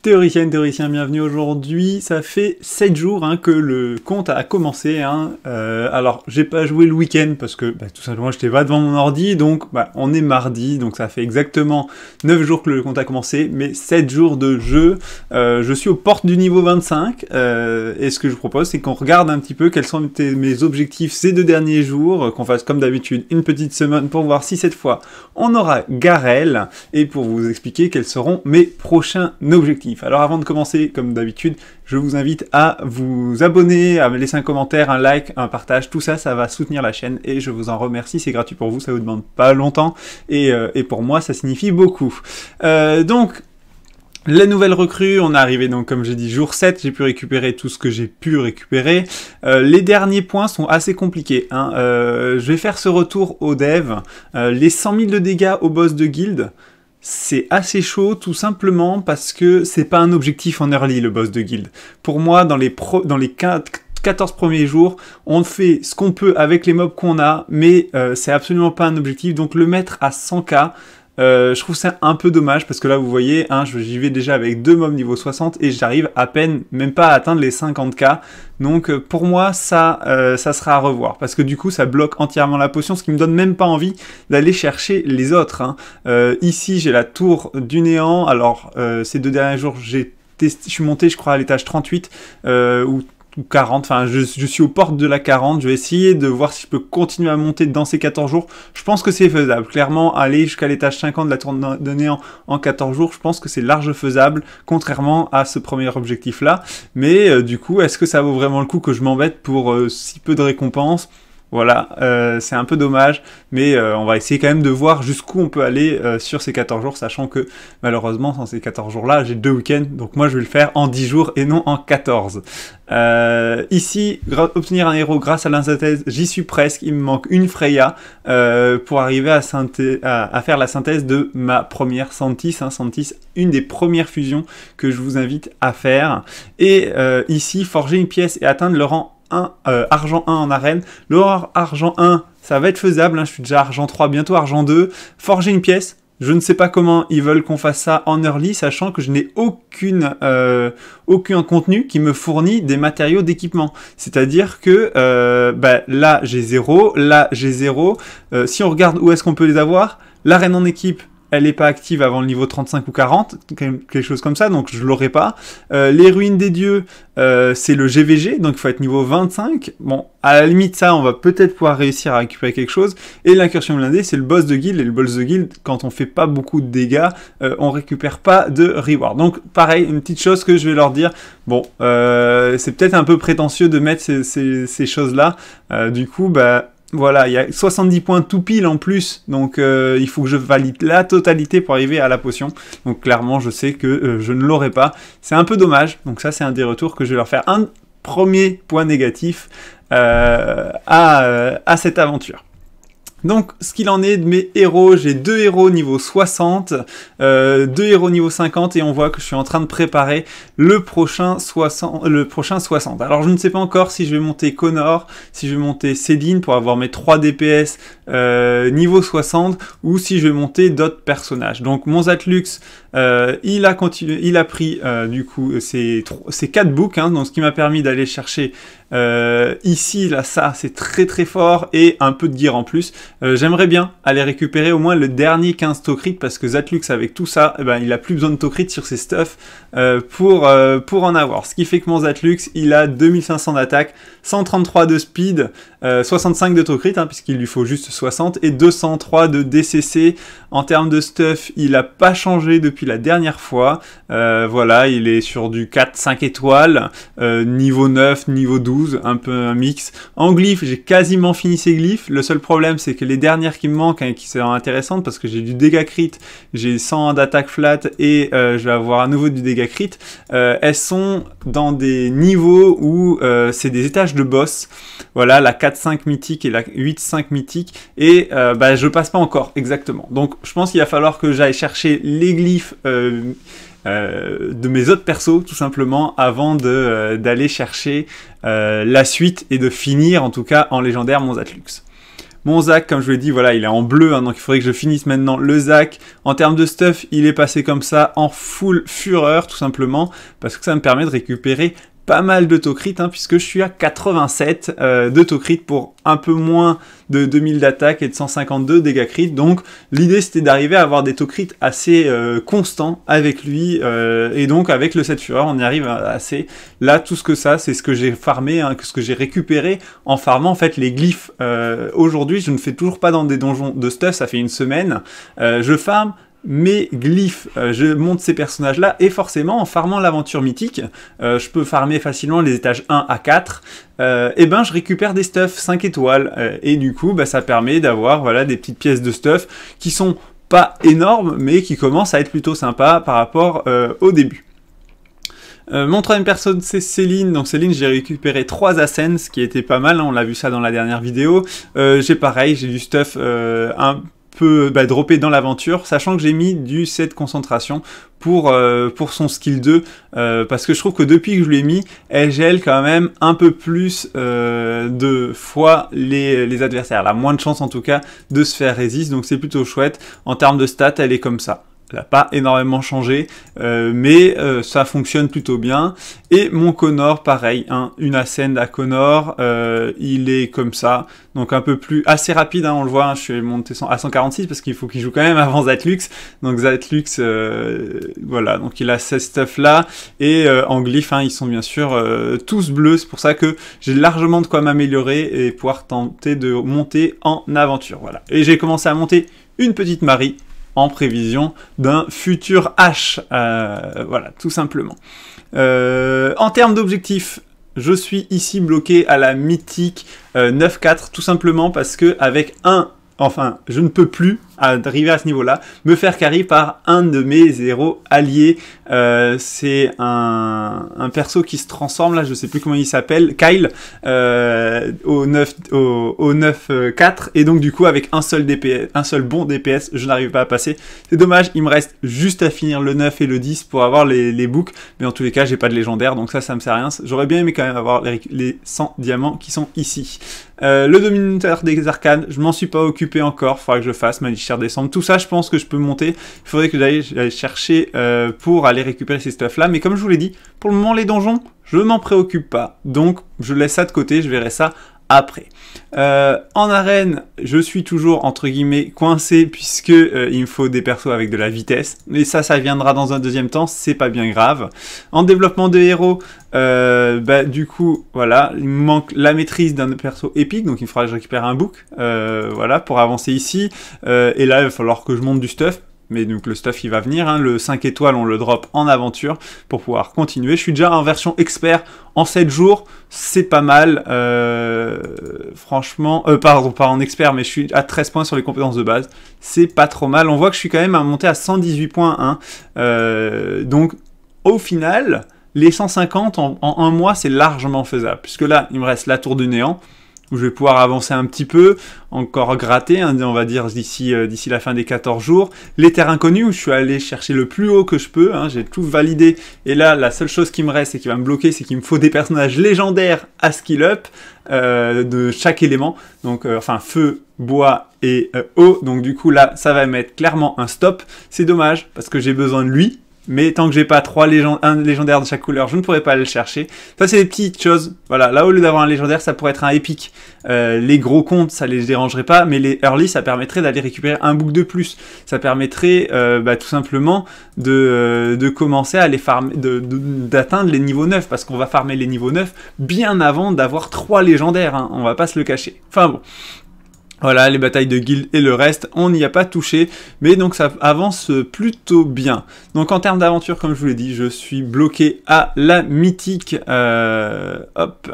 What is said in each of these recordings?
Théoricien, théoricien, bienvenue aujourd'hui. Ça fait 7 jours hein, que le compte a commencé. Hein. Euh, alors, j'ai pas joué le week-end parce que bah, tout simplement j'étais pas devant mon ordi. Donc, bah, on est mardi. Donc, ça fait exactement 9 jours que le compte a commencé, mais 7 jours de jeu. Euh, je suis aux portes du niveau 25. Euh, et ce que je propose, c'est qu'on regarde un petit peu quels sont mes objectifs ces deux derniers jours. Qu'on fasse comme d'habitude une petite semaine pour voir si cette fois on aura Garel. Et pour vous expliquer quels seront mes prochains objectifs. Alors avant de commencer, comme d'habitude, je vous invite à vous abonner, à me laisser un commentaire, un like, un partage, tout ça, ça va soutenir la chaîne et je vous en remercie, c'est gratuit pour vous, ça vous demande pas longtemps et, euh, pour moi ça signifie beaucoup. Euh, donc la nouvelle recrue, on est arrivé donc comme j'ai dit jour 7, j'ai pu récupérer tout ce que j'ai pu récupérer. Euh, les derniers points sont assez compliqués. Hein. je vais faire ce retour au dev. les 100 000 de dégâts au boss de guild, c'est assez chaud tout simplement parce que c'est pas un objectif en early le boss de guild. Pour moi, dans les, dans les 14 premiers jours, on fait ce qu'on peut avec les mobs qu'on a, mais euh, c'est absolument pas un objectif. Donc le mettre à 100k, euh, je trouve ça un peu dommage parce que là, vous voyez, hein, j'y vais déjà avec deux mobs niveau 60 et j'arrive à peine, même pas à atteindre les 50k. Donc euh, pour moi, ça, euh, ça sera à revoir parce que du coup, ça bloque entièrement la potion, ce qui me donne même pas envie d'aller chercher les autres. Hein. ici, j'ai la tour du néant. Alors, ces deux derniers jours, j'ai je suis monté, je crois, à l'étage 38, euh, où ou 40, enfin je, suis aux portes de la 40, je vais essayer de voir si je peux continuer à monter dans ces 14 jours. Je pense que c'est faisable, clairement aller jusqu'à l'étage 50 de la tour de néant en 14 jours, je pense que c'est large faisable, contrairement à ce premier objectif là. Mais euh, du coup, est-ce que ça vaut vraiment le coup que je m'embête pour euh, si peu de récompenses voilà, euh, c'est un peu dommage, mais euh, on va essayer quand même de voir jusqu'où on peut aller euh, sur ces 14 jours, sachant que malheureusement, sans ces 14 jours-là, j'ai deux week-ends, donc moi je vais le faire en 10 jours et non en 14. ici, obtenir un héros grâce à l'insynthèse, j'y suis presque, il me manque une Freya pour arriver à, faire la synthèse de ma première Santis, hein. Santis, une des premières fusions que je vous invite à faire. Et ici, forger une pièce et atteindre le rang euh, argent 1 en arène. L'or argent 1, ça va être faisable. Hein. je suis déjà argent 3, bientôt argent 2. Forger une pièce. Je ne sais pas comment ils veulent qu'on fasse ça en early, sachant que je n'ai aucune, euh, aucun contenu qui me fournit des matériaux d'équipement. C'est-à-dire que euh, bah, là j'ai 0, là j'ai 0. si on regarde où est-ce qu'on peut les avoir, l'arène en équipe, elle n'est pas active avant le niveau 35 ou 40, quelque chose comme ça, donc je l'aurai pas. Euh, les ruines des dieux, euh, c'est le GVG, donc il faut être niveau 25. Bon, à la limite ça, on va peut-être pouvoir réussir à récupérer quelque chose. Et l'incursion blindée, c'est le boss de guild, et le boss de guild, quand on fait pas beaucoup de dégâts, euh, on récupère pas de reward. Donc pareil, une petite chose que je vais leur dire, bon, c'est peut-être un peu prétentieux de mettre ces, ces choses-là, du coup, bah voilà, il y a 70 points tout pile en plus, donc euh, il faut que je valide la totalité pour arriver à la potion. Donc clairement, je sais que euh, je ne l'aurai pas. C'est un peu dommage, donc ça c'est un des retours que je vais leur faire. Un premier point négatif euh, à cette aventure. Donc, ce qu'il en est de mes héros, j'ai deux héros niveau 60, euh, deux héros niveau 50, et on voit que je suis en train de préparer le prochain 60. Le prochain 60. Alors, je ne sais pas encore si je vais monter Connor, si je vais monter Céline pour avoir mes 3 DPS euh, niveau 60, ou si je vais monter d'autres personnages. Donc, mon Zatlux euh, il a continué, il a pris euh, du coup ces, ces quatre books, hein, donc ce qui m'a permis d'aller chercher euh, ici, là, ça, c'est très très fort et un peu de gear en plus. J'aimerais bien aller récupérer au moins le dernier 15 Tocrit parce que Zatlux avec tout ça, eh ben, il a plus besoin de Tocrit sur ses stuffs pour, pour en avoir. Ce qui fait que mon Zatlux, il a 2500 d'attaque, 133 de speed, 65 de Tocrit hein, puisqu'il lui faut juste 60 et 203 de DCC en termes de stuff, il n'a pas changé depuis la dernière fois. Euh, voilà, il est sur du 4-5 étoiles, euh, niveau 9, niveau 12, un peu un mix. En glyphes, j'ai quasiment fini ces glyphes. Le seul problème, c'est que les dernières qui me manquent, hein, qui sont intéressantes, parce que j'ai du dégâts crit, j'ai 100 d'attaque flat et euh, je vais avoir à nouveau du dégâts crit, elles sont dans des niveaux où c'est des étages de boss. Voilà, la 4-5 mythique et la 8-5 mythique. Et bah, je passe pas encore, exactement. Donc je pense qu'il va falloir que j'aille chercher les glyphes euh, euh, de mes autres persos, tout simplement, avant euh, d'aller chercher la suite et de finir, en tout cas, en légendaire mon Zatlux. Mon Zac, comme je vous l'ai dit, voilà, il est en bleu, hein, donc il faudrait que je finisse maintenant le Zac. En termes de stuff, il est passé comme ça, en full fureur, tout simplement, parce que ça me permet de récupérer pas mal d'autocrites, hein, puisque je suis à 87 euh, pour un peu moins de 2000 d'attaque et de 152 dégâts crit. Donc l'idée c'était d'arriver à avoir des taux assez euh, constants avec lui, euh, et donc avec le 7 fureur on y arrive euh, assez. Là tout ce que ça, c'est ce que j'ai farmé, hein, ce que j'ai récupéré en farmant en fait les glyphes. Aujourd'hui je ne fais toujours pas dans des donjons de stuff, ça fait une semaine. je farme mes glyphes, euh, je monte ces personnages-là, et forcément, en farmant l'aventure mythique, euh, je peux farmer facilement les étages 1 à 4, euh, et ben je récupère des stuffs 5 étoiles, et du coup, bah, ça permet d'avoir voilà, des petites pièces de stuff qui sont pas énormes, mais qui commencent à être plutôt sympas par rapport au début. mon troisième personne, c'est Céline. Donc Céline, j'ai récupéré 3 Ascens, ce qui était pas mal. Hein, on l'a vu ça dans la dernière vidéo. j'ai pareil, j'ai du stuff euh, un peut bah, dropper dans l'aventure, sachant que j'ai mis du 7 concentration pour, euh, pour son skill 2, euh, parce que je trouve que depuis que je l'ai mis, elle gèle quand même un peu plus euh, de fois les, les, adversaires. Elle a moins de chance en tout cas de se faire résister, donc c'est plutôt chouette. En termes de stats, elle est comme ça ça n'a pas énormément changé, euh, mais euh, ça fonctionne plutôt bien. Et mon Connor, pareil, hein, une Ascend à Connor, euh, il est comme ça, donc un peu plus assez rapide, hein, on le voit, hein, je suis monté à 146 parce qu'il faut qu'il joue quand même avant Zatlux, donc Zatlux, voilà, donc il a ces stuff là, et en glyphe, ils sont bien sûr tous bleus, c'est pour ça que j'ai largement de quoi m'améliorer et pouvoir tenter de monter en aventure, voilà. Et j'ai commencé à monter une petite Marie en prévision d'un futur H. Euh, voilà, tout simplement. Euh, en termes d'objectifs, je suis ici bloqué à la mythique 9-4, euh, tout simplement parce que avec un enfin, je ne peux plus arriver à ce niveau-là, me faire carry par un de mes héros alliés. Euh, c'est un, perso qui se transforme, là, je ne sais plus comment il s'appelle, Kyle, euh, au 9 au, 4 euh, et donc du coup, avec un seul, DPS, un seul bon DPS, je n'arrive pas à passer. C'est dommage, il me reste juste à finir le 9 et le 10 pour avoir les, les books, mais en tous les cas, j'ai pas de légendaire, donc ça, ça me sert à rien. J'aurais bien aimé quand même avoir les, les 100 diamants qui sont ici. Euh, le dominateur des arcanes, je m'en suis pas occupé encore, faudra que je fasse, ma chère descendre. Tout ça, je pense que je peux monter. Il faudrait que j'aille chercher euh, pour aller récupérer ces stuff là Mais comme je vous l'ai dit, pour le moment, les donjons, je m'en préoccupe pas. Donc, je laisse ça de côté, je verrai ça après. Euh, en arène, je suis toujours entre guillemets coincé puisque euh, il me faut des persos avec de la vitesse. Mais ça, ça viendra dans un deuxième temps, c'est pas bien grave. En développement de héros, euh, bah, du coup, voilà, il me manque la maîtrise d'un perso épique, donc il faudra que je récupère un book, voilà, pour avancer ici. et là, il va falloir que je monte du stuff mais donc le stuff il va venir, hein. le 5 étoiles on le drop en aventure pour pouvoir continuer. Je suis déjà en version expert en 7 jours, c'est pas mal. Euh, franchement, euh, pardon, pas en expert, mais je suis à 13 points sur les compétences de base. C'est pas trop mal. On voit que je suis quand même à monter à 118 points. 118.1. Hein. Euh, donc au final, les 150 en, en un mois c'est largement faisable. Puisque là il me reste la tour du néant où je vais pouvoir avancer un petit peu, encore gratter, hein, on va dire d'ici euh, d'ici la fin des 14 jours. Les terres inconnues où je suis allé chercher le plus haut que je peux, hein, j'ai tout validé. Et là, la seule chose qui me reste et qui va me bloquer, c'est qu'il me faut des personnages légendaires à skill up euh, de chaque élément. Donc, euh, enfin, feu, bois et eau. Donc, du coup, là, ça va mettre clairement un stop. C'est dommage parce que j'ai besoin de lui mais tant que j'ai pas trois légendaires un légendaire de chaque couleur, je ne pourrais pas le chercher. Ça, c'est des petites choses. Voilà, là, au lieu d'avoir un légendaire, ça pourrait être un épique. Euh, les gros comptes, ça les dérangerait pas, mais les early, ça permettrait d'aller récupérer un bouc de plus. Ça permettrait euh, bah, tout simplement euh, de, commencer à les farmer, d'atteindre les niveaux 9, parce qu'on va farmer les niveaux 9 bien avant d'avoir trois légendaires. Hein. On va pas se le cacher. Enfin bon, voilà, les batailles de guild et le reste, on n'y a pas touché, mais donc ça avance plutôt bien. Donc en termes d'aventure, comme je vous l'ai dit, je suis bloqué à la mythique, euh, hop,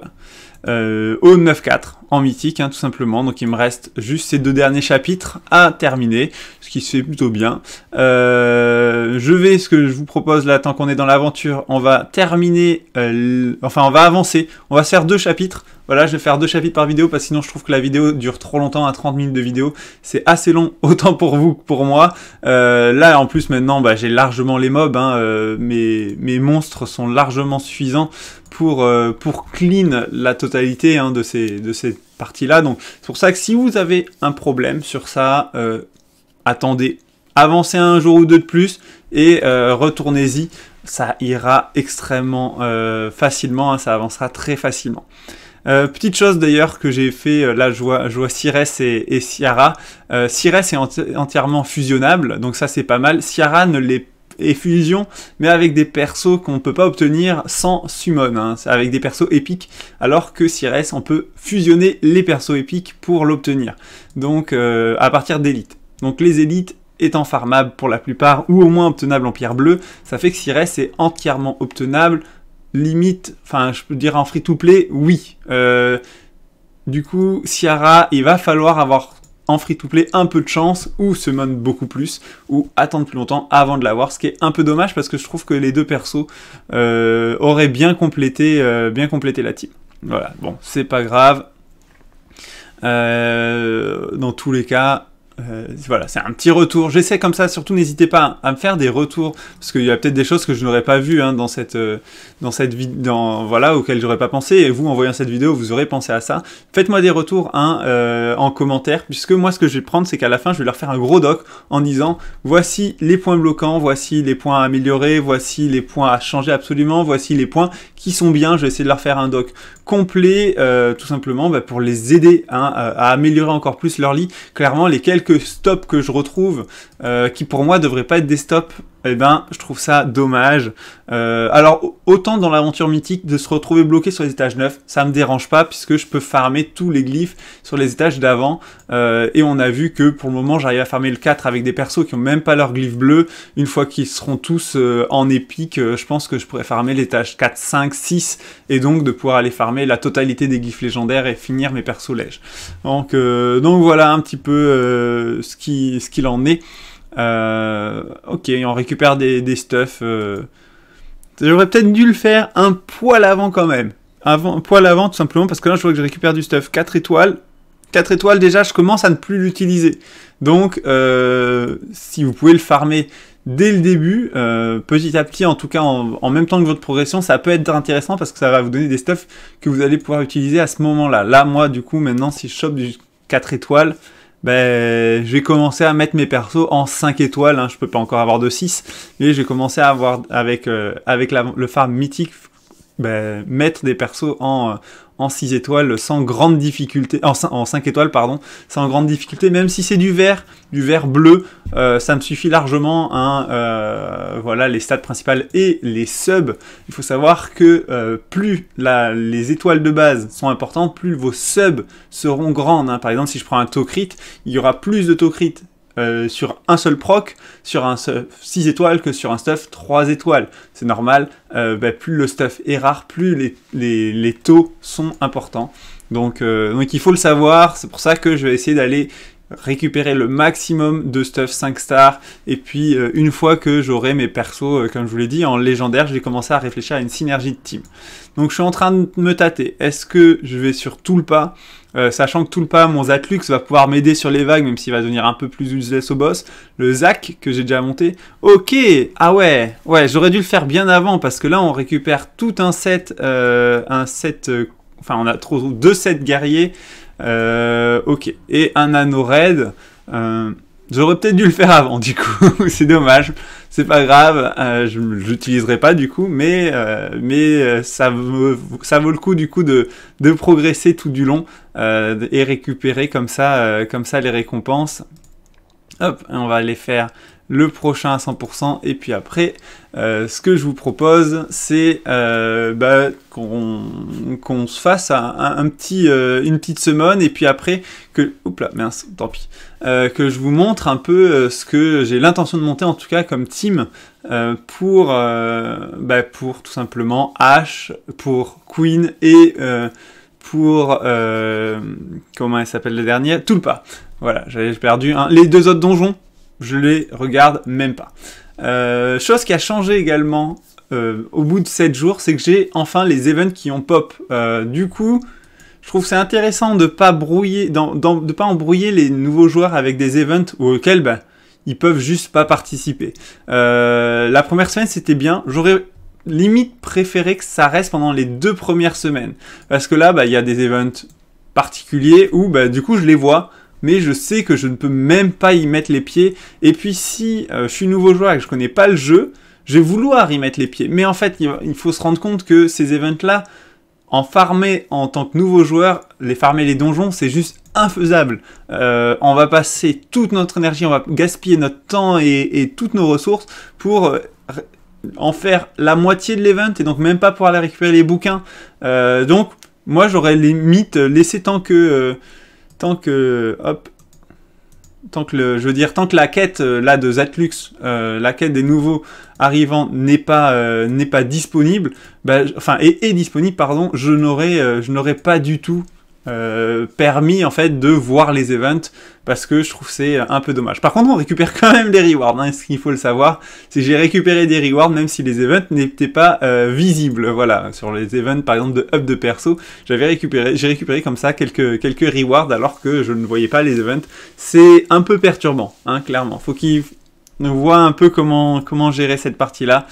euh, au 9-4 en mythique, hein, tout simplement. Donc il me reste juste ces deux derniers chapitres à terminer, ce qui se fait plutôt bien. Euh, je vais, ce que je vous propose là, tant qu'on est dans l'aventure, on va terminer, euh, enfin on va avancer, on va se faire deux chapitres. Voilà, je vais faire deux chapitres par vidéo parce que sinon je trouve que la vidéo dure trop longtemps, à 30 minutes de vidéo, c'est assez long, autant pour vous que pour moi. Euh, là en plus maintenant bah, j'ai largement les mobs, hein, mais mes, monstres sont largement suffisants pour, pour clean la totalité hein, de, ces, de ces partie-là. Donc c'est pour ça que si vous avez un problème sur ça, euh, attendez, avancez un jour ou deux de plus et euh, retournez-y. Ça ira extrêmement euh, facilement, hein, ça avancera très facilement. petite chose d'ailleurs que j'ai fait, là je vois, je et, et Ciara. est entièrement fusionnable, donc ça c'est pas mal. Ciara ne l'est fusion, mais avec des persos qu'on ne peut pas obtenir sans summon, hein. avec des persos épiques, alors que reste on peut fusionner les persos épiques pour l'obtenir, donc euh, à partir d'élite Donc les élites étant farmable pour la plupart, ou au moins obtenable en pierre bleue, ça fait que reste est entièrement obtenable, limite, enfin je peux dire en free-to-play, oui. Euh, du coup, Ciara, il va falloir avoir en free-to-play un peu de chance ou se monte beaucoup plus ou attendre plus longtemps avant de l'avoir, ce qui est un peu dommage parce que je trouve que les deux persos euh, auraient bien complété, euh, bien la team. Voilà, bon, c'est pas grave. Euh, dans tous les cas, euh, voilà, c'est un petit retour. J'essaie comme ça. Surtout, n'hésitez pas à me faire des retours parce qu'il y a peut-être des choses que je n'aurais pas vues hein, dans cette euh, dans cette vidéo, voilà, auxquelles j'aurais pas pensé. Et vous, en voyant cette vidéo, vous aurez pensé à ça. Faites-moi des retours hein, euh, en commentaire, puisque moi, ce que je vais prendre, c'est qu'à la fin, je vais leur faire un gros doc en disant voici les points bloquants, voici les points à améliorer, voici les points à changer absolument, voici les points qui sont bien. Je vais essayer de leur faire un doc complet, euh, tout simplement, bah, pour les aider hein, à, améliorer encore plus leur lit. Clairement, les quelques stops que je retrouve, euh, qui pour moi devraient pas être des stops eh ben, je trouve ça dommage. Euh, alors, autant dans l'aventure mythique de se retrouver bloqué sur les étages 9, ça me dérange pas puisque je peux farmer tous les glyphes sur les étages d'avant. Euh, et on a vu que pour le moment, j'arrive à farmer le 4 avec des persos qui ont même pas leur glyphes bleu. Une fois qu'ils seront tous euh, en épique, je pense que je pourrais farmer étages 4, 5, 6 et donc de pouvoir aller farmer la totalité des glyphes légendaires et finir mes persos lèges. Donc, donc voilà un petit peu ce qu'il ce en est ok, on récupère des, des stuffs. Euh. J'aurais peut-être dû le faire un poil avant quand même. Avant, un poil avant tout simplement parce que là je vois que je récupère du stuff 4 étoiles. 4 étoiles déjà je commence à ne plus l'utiliser. Donc euh, si vous pouvez le farmer dès le début, euh, petit à petit en tout cas en, en, même temps que votre progression, ça peut être intéressant parce que ça va vous donner des stuffs que vous allez pouvoir utiliser à ce moment-là. Là moi du coup maintenant si je chope du 4 étoiles, ben, j'ai commencé à mettre mes persos en 5 étoiles, hein, je peux pas encore avoir de 6, mais j'ai commencé à avoir avec, euh, avec le farm mythique ben, mettre des persos en, euh, en étoiles sans grande difficulté, en 5, étoiles, pardon, sans grande difficulté, même si c'est du vert, du vert bleu, euh, ça me suffit largement, hein, euh, voilà, les stats principales et les subs. Il faut savoir que plus les étoiles de base sont importantes, plus vos subs seront grandes. Hein. Par exemple, si je prends un taux il y aura plus de tocrit euh, sur un seul proc, sur un 6 étoiles que sur un stuff 3 étoiles. C'est normal, euh, bah, plus le stuff est rare, plus les, taux sont importants. Donc, euh, donc il faut le savoir, c'est pour ça que je vais essayer d'aller récupérer le maximum de stuff 5 stars. Et puis, euh, une fois que j'aurai mes persos, euh, comme je vous l'ai dit, en légendaire, Je vais commencer à réfléchir à une synergie de team. Donc, je suis en train de me tâter. Est-ce que je vais sur tout le pas euh, sachant que tout le pas, mon Zatlux va pouvoir m'aider sur les vagues, même s'il va devenir un peu plus useless au boss. Le Zac, que j'ai déjà monté. Ok, ah ouais, ouais, j'aurais dû le faire bien avant, parce que là, on récupère tout un set, un set, enfin, on a trop, deux sets guerriers, euh, ok. Et un anneau raid. Euh, j'aurais peut-être dû le faire avant, du coup. c'est dommage. C'est pas grave. Euh, je je l'utiliserai pas, du coup. Mais, mais ça, vaut, ça vaut le coup, du coup, de, de progresser tout du long et récupérer comme ça, comme ça les récompenses. Hop, on va aller faire le prochain à 100%, et puis après, euh, ce que je vous propose, c'est euh, bah, qu'on se fasse un, petit, euh, une petite semaine, et puis après, que, là, tant pis, que je vous montre un peu ce que j'ai l'intention de monter, en tout cas comme team, pour, bah, pour tout simplement H, pour Queen, et pour, comment elle s'appelle la dernière, Tulpa. Voilà, j'avais perdu les deux autres donjons, je les regarde même pas. Euh, chose qui a changé également euh, au bout de 7 jours, c'est que j'ai enfin les events qui ont pop. Euh, du coup, je trouve c'est intéressant de pas pas embrouiller les nouveaux joueurs avec des events auxquels ils bah, ils peuvent juste pas participer. la première semaine c'était bien, j'aurais limite préféré que ça reste pendant les deux premières semaines parce que là bah, il y a des events particuliers où bah, du coup je les vois mais je sais que je ne peux même pas y mettre les pieds. Et puis si euh, je suis nouveau joueur et que je connais pas le jeu, je vais vouloir y mettre les pieds. Mais en fait, il faut se rendre compte que ces events-là, en farmer en tant que nouveau joueur, les farmer les donjons, c'est juste infaisable. Euh, on va passer toute notre énergie, on va gaspiller notre temps et, toutes nos ressources pour euh, en faire la moitié de l'event et donc même pas pouvoir aller récupérer les bouquins. donc moi j'aurais limite laissé tant que tant que hop tant que le, je veux dire tant que la quête euh, là de Zatlux euh, la quête des nouveaux arrivants n'est pas euh, n'est pas disponible bah, enfin est, est, disponible pardon je n'aurai je n'aurais pas du tout euh, permis en fait de voir les events parce que je trouve c'est euh, un peu dommage. Par contre, on récupère quand même des rewards, hein, ce qu'il faut le savoir, c'est que j'ai récupéré des rewards même si les events n'étaient pas euh, visibles. Voilà, sur les events par exemple de hub de perso, j'avais récupéré, j'ai récupéré comme ça quelques quelques rewards alors que je ne voyais pas les events. C'est un peu perturbant, hein, clairement. Faut qu'ils voient un peu comment comment gérer cette partie là.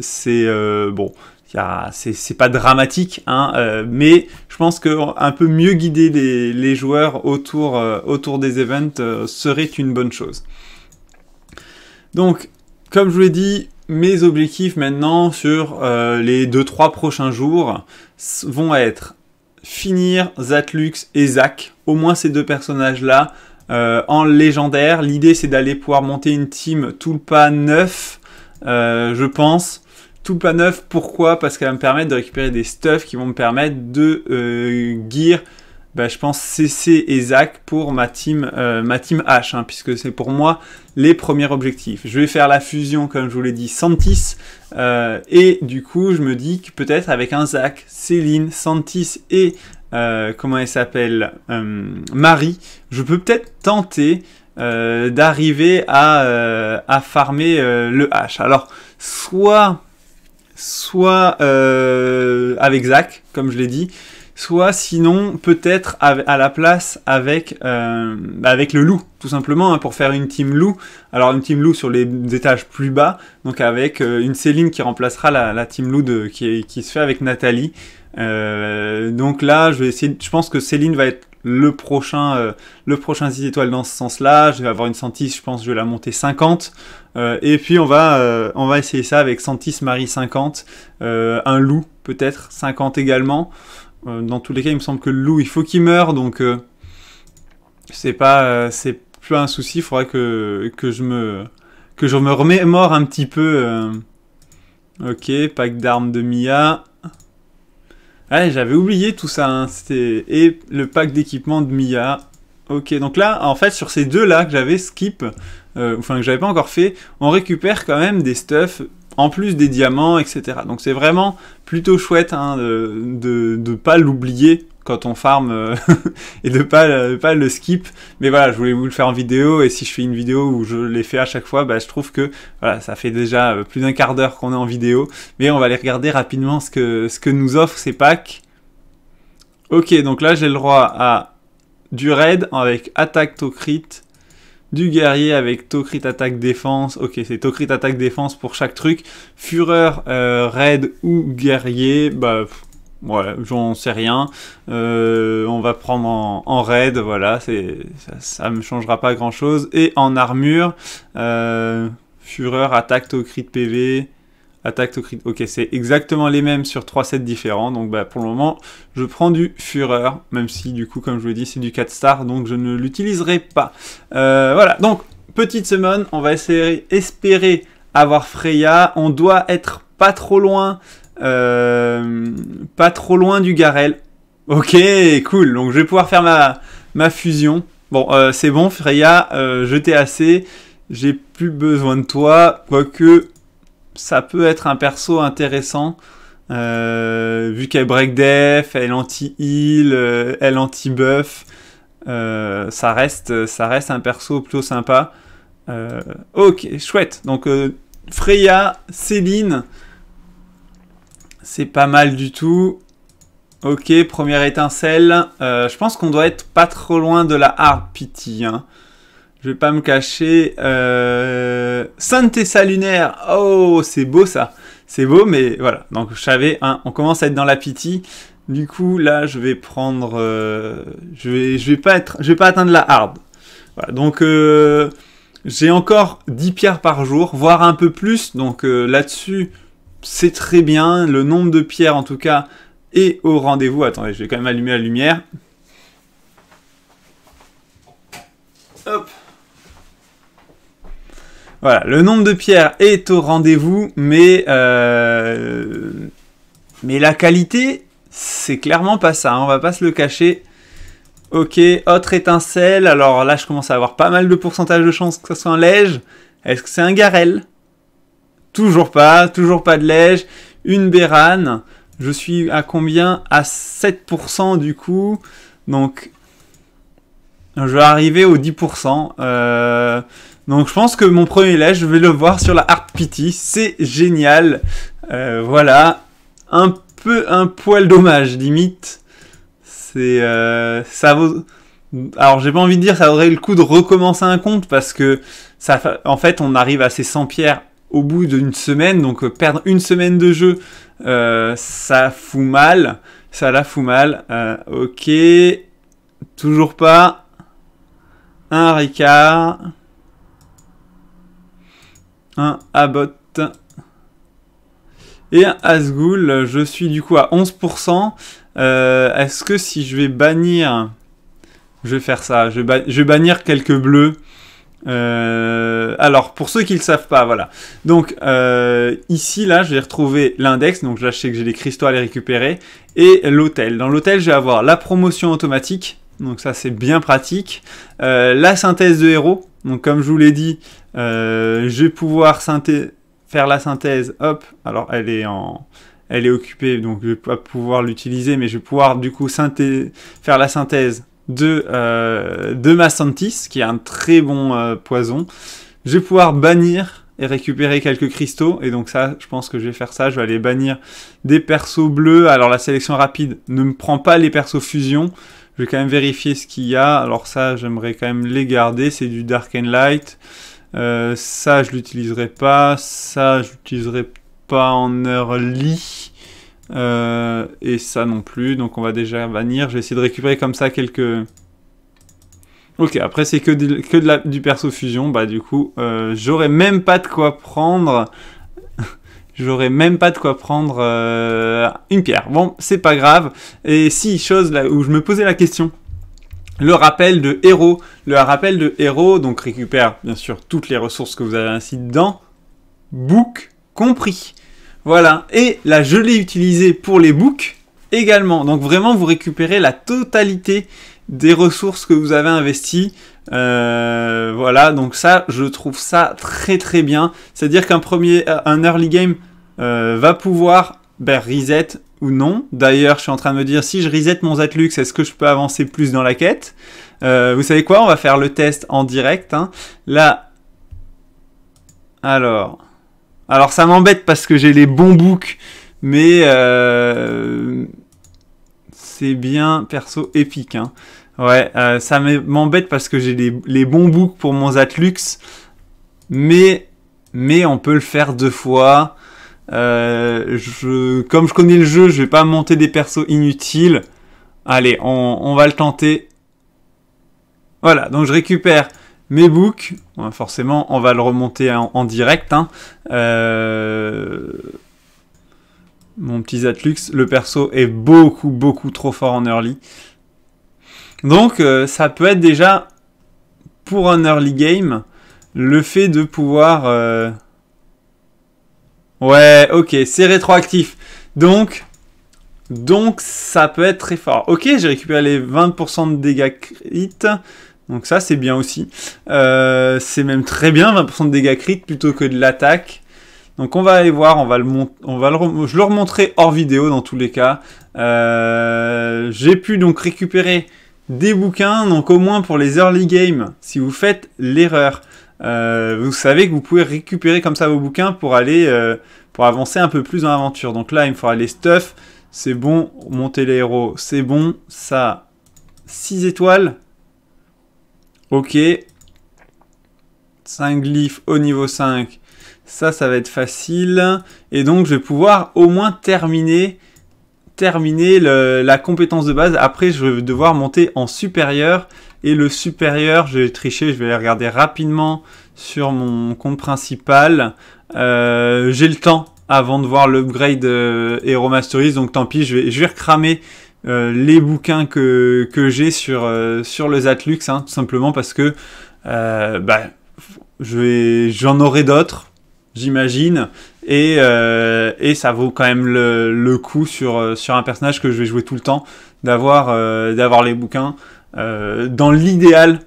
c'est bon, c'est pas dramatique, hein, euh, mais je pense que peu mieux guider les, joueurs euh, autour, des events euh, serait une bonne chose. Donc, comme je vous l'ai dit, mes objectifs maintenant sur les 2-3 prochains jours vont être finir Zatlux et Zac, au moins ces deux personnages-là, en légendaire. L'idée c'est d'aller pouvoir monter une team tout le pas neuf, je pense tout pas neuf. Pourquoi Parce qu'elle va me permettre de récupérer des stuffs qui vont me permettre de euh, gear, bah, je pense, CC et Zach pour ma team, euh, ma team H, hein, puisque c'est pour moi les premiers objectifs. Je vais faire la fusion, comme je vous l'ai dit, Santis, euh, et du coup, je me dis que peut-être avec un Zach, Céline, Santis et, comment elle s'appelle, Marie, je peux peut-être tenter d'arriver à, à farmer le H. Alors, soit soit euh, avec Zach, comme je l'ai dit, soit sinon peut-être à, la place avec, euh, avec le loup, tout simplement, hein, pour faire une team loup. Alors une team loup sur les étages plus bas, donc avec euh, une Céline qui remplacera la, team loup qui, se fait avec Nathalie. donc là, je vais essayer, je pense que Céline va être le prochain, le prochain 6 étoiles dans ce sens-là. Je vais avoir une sentise je pense, je vais la monter 50. Euh, et puis on va, euh, on va essayer ça avec Santis Marie 50, euh, un loup peut-être 50 également. dans tous les cas, il me semble que le loup, il faut qu'il meure, donc c'est pas, c'est plus un souci. Il faudra que, que je me, que je me remémore un petit peu. ok, pack d'armes de Mia. Ouais, j'avais oublié tout ça. Hein, c'était et le pack d'équipement de Mia. Ok, donc là, en fait, sur ces deux là que j'avais skip, euh, enfin que j'avais pas encore fait, on récupère quand même des stuffs en plus des diamants, etc. Donc c'est vraiment plutôt chouette hein, de ne pas l'oublier quand on farm euh, et de pas euh, pas le skip mais voilà je voulais vous le faire en vidéo et si je fais une vidéo où je l'ai fait à chaque fois bah, je trouve que voilà ça fait déjà plus d'un quart d'heure qu'on est en vidéo mais on va aller regarder rapidement ce que ce que nous offrent ces packs ok donc là j'ai le droit à du raid avec attaque to crit du guerrier avec Tocrit attaque défense. Ok, c'est Tocrit attaque défense pour chaque truc. Fureur, euh, raid ou guerrier, bah voilà, j'en sais rien. Euh, on va prendre en, raid, voilà, c'est ça, ne me changera pas grand chose. Et en armure, euh, fureur attaque Tocrit PV attaque au crit. Ok, c'est exactement les mêmes sur 3 sets différents. Donc bah, pour le moment, je prends du Führer. même si du coup, comme je vous l'ai dit, c'est du 4 star, donc je ne l'utiliserai pas. Euh, voilà, donc petite semaine, on va essayer, espérer avoir Freya. On doit être pas trop loin, euh, pas trop loin du Garel. Ok, cool, donc je vais pouvoir faire ma, ma fusion. Bon, euh, c'est bon, Freya, je t'ai assez j'ai plus besoin de toi, quoique ça peut être un perso intéressant. Euh, vu qu'elle break def, elle anti-heal, euh, elle anti-buff, euh, ça, reste, un perso plutôt sympa. ok, chouette. Donc Freya, Céline, c'est pas mal du tout. Ok, première étincelle. je pense qu'on doit être pas trop loin de la harpity. Hein je vais pas me cacher. Euh... lunaire. Oh, c'est beau ça. C'est beau, mais voilà. Donc je savais, hein, on commence à être dans la pitié. Du coup, là, je vais prendre. Euh, je, vais, je vais pas être, je vais pas atteindre la hard. Voilà. Donc euh, j'ai encore 10 pierres par jour, voire un peu plus. Donc euh, là-dessus, c'est très bien. Le nombre de pierres, en tout cas, est au rendez-vous. Attendez, je vais quand même allumer la lumière. Hop. Voilà, le nombre de pierres est au rendez-vous, mais, euh, mais la qualité, c'est clairement pas ça, hein, on va pas se le cacher. Ok, autre étincelle, alors là je commence à avoir pas mal de pourcentage de chances que ce soit un lège. Est-ce que c'est un garel Toujours pas, toujours pas de lège. Une bérane, je suis à combien À 7% du coup. Donc, je vais arriver au 10%. Euh, donc je pense que mon premier live, je vais le voir sur la Art Pity. C'est génial. Euh, voilà. Un peu un poil dommage, limite. C'est... Euh, ça vaut... Alors j'ai pas envie de dire ça vaudrait le coup de recommencer un compte parce que ça, en fait on arrive à ces 100 pierres au bout d'une semaine, donc euh, perdre une semaine de jeu, ça fout mal, ça la fout mal. ok, toujours pas. Un Ricard un Abbott et un Asgul. Je suis du coup à 11%. Euh, est-ce que si je vais bannir... Je vais faire ça. Je vais, bannir quelques bleus. Euh, alors, pour ceux qui ne le savent pas, voilà. Donc, euh, ici, là, je vais retrouver l'index. Donc, là, je sais que j'ai les cristaux à les récupérer. Et l'hôtel. Dans l'hôtel, je vais avoir la promotion automatique. Donc, ça, c'est bien pratique. la synthèse de héros. Donc, comme je vous l'ai dit, euh, je vais pouvoir faire la synthèse. Hop, alors elle est en, elle est occupée, donc je vais pas pouvoir l'utiliser, mais je vais pouvoir du coup faire la synthèse de, euh, de ma Santis, qui est un très bon euh, poison. Je vais pouvoir bannir et récupérer quelques cristaux, et donc ça, je pense que je vais faire ça. Je vais aller bannir des persos bleus. Alors la sélection rapide ne me prend pas les persos fusion. Je vais quand même vérifier ce qu'il y a. Alors ça, j'aimerais quand même les garder. C'est du Dark and Light. Euh, ça, je l'utiliserai pas. Ça, je l'utiliserai pas en early. Euh, et ça non plus. Donc on va déjà bannir. Je vais essayer de récupérer comme ça quelques... Ok, après c'est que, que du perso fusion. Bah du coup, euh, j'aurais même pas de quoi prendre... J'aurais même pas de quoi prendre une pierre. Bon, c'est pas grave. Et si, chose là où je me posais la question, le rappel de héros. Le rappel de héros donc récupère bien sûr toutes les ressources que vous avez ainsi dedans, book compris. Voilà, et la je l'ai utilisé pour les books également. Donc vraiment vous récupérez la totalité des ressources que vous avez investies. Euh, voilà, donc ça je trouve ça très très bien. C'est-à-dire qu'un premier, euh, un early game euh, va pouvoir ben, reset ou non. D'ailleurs, je suis en train de me dire, si je reset mon Zatlux, est-ce que je peux avancer plus dans la quête euh, Vous savez quoi On va faire le test en direct. Hein. Là, alors... Alors ça m'embête parce que j'ai les bons books, mais euh, c'est bien perso épique. Hein. Ouais, euh, ça m'embête parce que j'ai les, les, bons books pour mon Zatlux, mais, mais on peut le faire deux fois. Euh, comme je connais le jeu, je vais pas monter des persos inutiles. Allez, on, va le tenter. Voilà, donc je récupère mes books. forcément, on va le remonter en, direct. Hein. Euh, mon petit Zatlux, le perso est beaucoup, beaucoup trop fort en early. Donc, euh, ça peut être déjà, pour un early game, le fait de pouvoir... Ouais, ok, c'est rétroactif. Donc, donc ça peut être très fort. Ok, j'ai récupéré les 20% de dégâts crit. Donc ça, c'est bien aussi. Euh, c'est même très bien, 20% de dégâts crit plutôt que de l'attaque. Donc on va aller voir, on va le on va je le remonterai hors vidéo dans tous les cas. Euh, j'ai pu donc récupérer des bouquins, donc au moins pour les early games, si vous faites l'erreur euh, vous savez que vous pouvez récupérer comme ça vos bouquins pour aller euh, pour avancer un peu plus dans l'aventure. Donc là, il me faut aller stuff. C'est bon, monter les héros, c'est bon. Ça, 6 étoiles. Ok. 5 glyphes au niveau 5. Ça, ça va être facile. Et donc, je vais pouvoir au moins terminer terminer la compétence de base. Après, je vais devoir monter en supérieur et le supérieur, je vais triché, je vais regarder rapidement sur mon compte principal. Euh, j'ai le temps avant de voir l'upgrade euh, Hero Masteries, donc tant pis, je vais, je recramer euh, les bouquins que, j'ai sur, sur le Zatlux, hein, tout simplement parce que bah, j'en aurai d'autres, j'imagine, et, ça vaut quand même le, le coup sur, sur un personnage que je vais jouer tout le temps d'avoir les bouquins. Euh, dans l'idéal,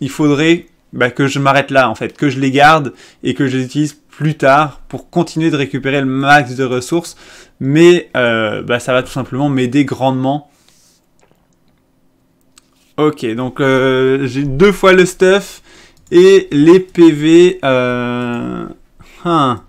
il faudrait bah, que je m'arrête là en fait, que je les garde et que je les utilise plus tard pour continuer de récupérer le max de ressources, mais euh, bah, ça va tout simplement m'aider grandement. Ok, donc euh, j'ai deux fois le stuff et les PV. Hein.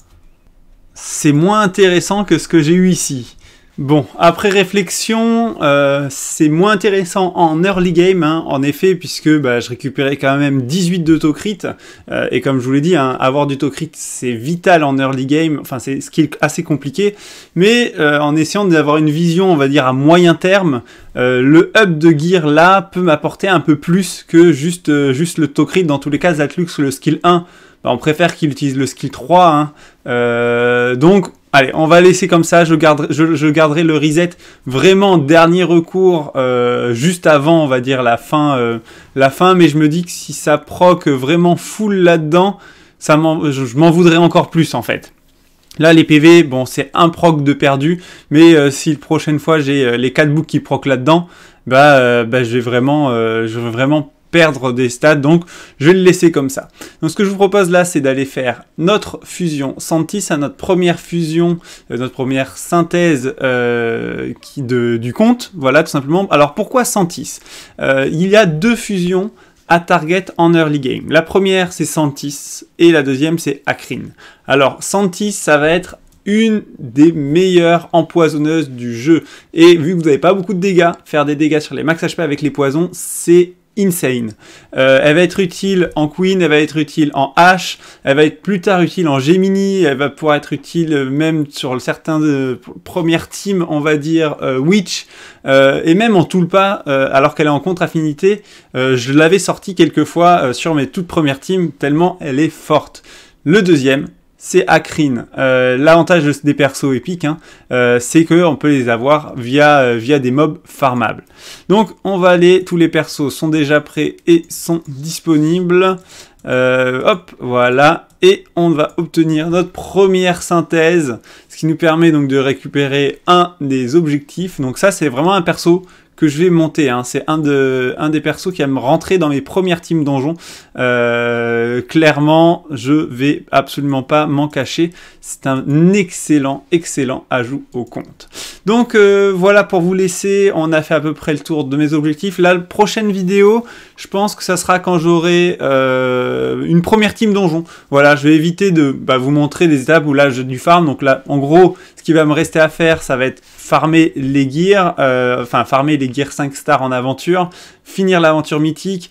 C'est moins intéressant que ce que j'ai eu ici. Bon, après réflexion, euh, c'est moins intéressant en early game, hein, en effet, puisque bah, je récupérais quand même 18 de euh, et comme je vous l'ai dit, hein, avoir du tocrit, c'est vital en early game, enfin c'est ce skill assez compliqué, mais euh, en essayant d'avoir une vision, on va dire, à moyen terme, euh, le hub de gear là peut m'apporter un peu plus que juste, juste le tocrit, dans tous les cas, Zatlux, le skill 1, bah, on préfère qu'il utilise le skill 3, hein. donc Allez, on va laisser comme ça. Je, garderai, je, garderai le reset vraiment dernier recours, euh, juste avant, on va dire la fin, euh, la fin. Mais je me dis que si ça proc vraiment full là-dedans, ça je, m'en voudrais encore plus en fait. Là, les PV, bon, c'est un proc de perdu, mais euh, si la prochaine fois j'ai les 4 boucs qui proc là-dedans, bah, bah, je vraiment, je vais vraiment perdre des stats, donc je vais le laisser comme ça. Donc ce que je vous propose là, c'est d'aller faire notre fusion Santis à notre première fusion, euh, notre première synthèse euh, qui de, du compte, voilà tout simplement. Alors pourquoi Santis euh, Il y a deux fusions à target en early game. La première c'est Santis et la deuxième c'est Akrin. Alors Santis ça va être une des meilleures empoisonneuses du jeu. Et vu que vous n'avez pas beaucoup de dégâts, faire des dégâts sur les max HP avec les poisons, c'est insane. Euh, elle va être utile en Queen, elle va être utile en H, elle va être plus tard utile en Gemini, elle va pouvoir être utile euh, même sur certains euh, premières teams, on va dire Witch, et même en Tulpa, alors qu'elle est en contre-affinité, je l'avais sortie quelques fois sur mes toutes premières teams, tellement elle est forte. Le deuxième, c'est Akrin. Euh, l'avantage des persos épiques, hein, euh, c'est qu'on peut les avoir via, euh, via des mobs farmables. Donc on va aller, tous les persos sont déjà prêts et sont disponibles. hop, voilà. Et on va obtenir notre première synthèse, ce qui nous permet donc de récupérer un des objectifs. Donc ça c'est vraiment un perso que je vais monter. Hein. C'est un, de, un des persos qui va me rentrer dans mes premières teams donjons. Euh, clairement, je vais absolument pas m'en cacher. C'est un excellent, excellent ajout au compte. Donc euh, voilà pour vous laisser. On a fait à peu près le tour de mes objectifs. La prochaine vidéo, je pense que ça sera quand j'aurai euh, une première team donjon. Voilà, je vais éviter de bah, vous montrer des étapes où là je du farm. Donc là, en gros, ce qui va me rester à faire, ça va être farmer les gears, euh, enfin farmer les gears 5 stars en aventure, finir l'aventure mythique,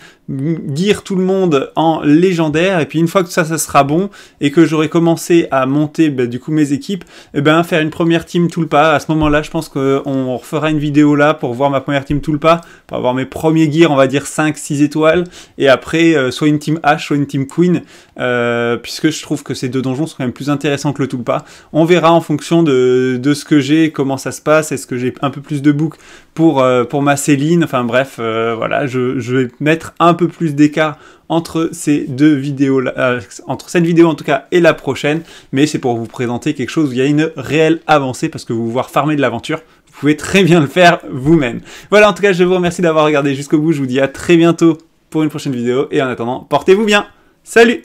gear tout le monde en légendaire et puis une fois que ça ça sera bon et que j'aurai commencé à monter bah, du coup mes équipes et eh ben faire une première team tout le pas à ce moment là je pense qu'on refera une vidéo là pour voir ma première team tout le pas pour avoir mes premiers gears on va dire 5 6 étoiles et après euh, soit une team H soit une team Queen euh, puisque je trouve que ces deux donjons sont quand même plus intéressants que le tout le pas on verra en fonction de, de ce que j'ai comment ça se passe est-ce que j'ai un peu plus de bouc pour, euh, pour ma Céline enfin bref voilà je, je vais mettre un peu plus d'écart entre ces deux vidéos, euh, entre cette vidéo en tout cas et la prochaine, mais c'est pour vous présenter quelque chose où il y a une réelle avancée parce que vous voir farmer de l'aventure, vous pouvez très bien le faire vous-même. Voilà, en tout cas, je vous remercie d'avoir regardé jusqu'au bout. Je vous dis à très bientôt pour une prochaine vidéo et en attendant, portez-vous bien. Salut